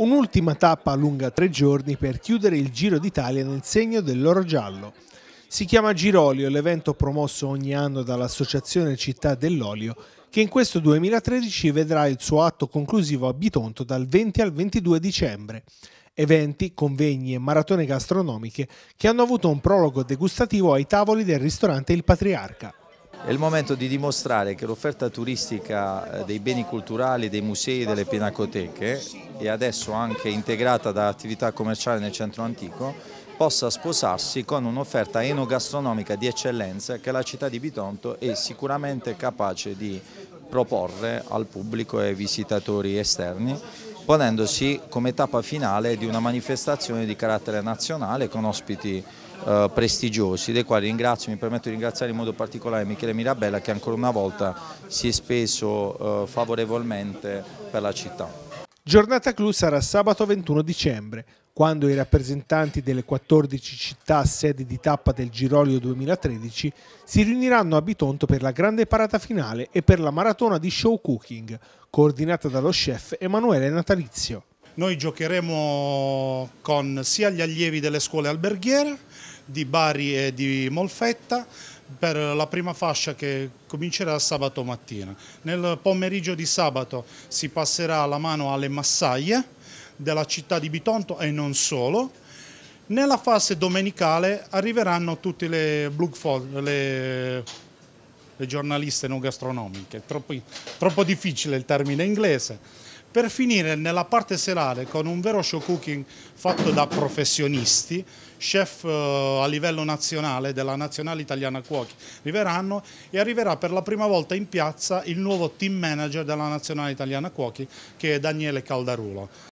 Un'ultima tappa lunga tre giorni per chiudere il Giro d'Italia nel segno dell'oro giallo. Si chiama Girolio l'evento promosso ogni anno dall'Associazione Città dell'Olio che in questo 2013 vedrà il suo atto conclusivo a Bitonto dal 20 al 22 dicembre. Eventi, convegni e maratone gastronomiche che hanno avuto un prologo degustativo ai tavoli del ristorante Il Patriarca. È il momento di dimostrare che l'offerta turistica eh, dei beni culturali, dei musei e delle pinacoteche e adesso anche integrata da attività commerciali nel centro antico possa sposarsi con un'offerta enogastronomica di eccellenza che la città di Bitonto è sicuramente capace di proporre al pubblico e ai visitatori esterni ponendosi come tappa finale di una manifestazione di carattere nazionale con ospiti eh, prestigiosi, dei quali ringrazio, mi permetto di ringraziare in modo particolare Michele Mirabella che ancora una volta si è speso eh, favorevolmente per la città. Giornata clou sarà sabato 21 dicembre, quando i rappresentanti delle 14 città sedi di tappa del Girolio 2013 si riuniranno a Bitonto per la grande parata finale e per la maratona di show cooking, coordinata dallo chef Emanuele Natalizio. Noi giocheremo con sia gli allievi delle scuole alberghiere di Bari e di Molfetta per la prima fascia che comincerà sabato mattina. Nel pomeriggio di sabato si passerà la mano alle massaie della città di Bitonto e non solo. Nella fase domenicale arriveranno tutte le, le, le giornaliste non gastronomiche, troppo, troppo difficile il termine inglese per finire nella parte serale con un vero show cooking fatto da professionisti, chef eh, a livello nazionale della Nazionale Italiana Cuochi arriveranno e arriverà per la prima volta in piazza il nuovo team manager della Nazionale Italiana Cuochi che è Daniele Caldarulo.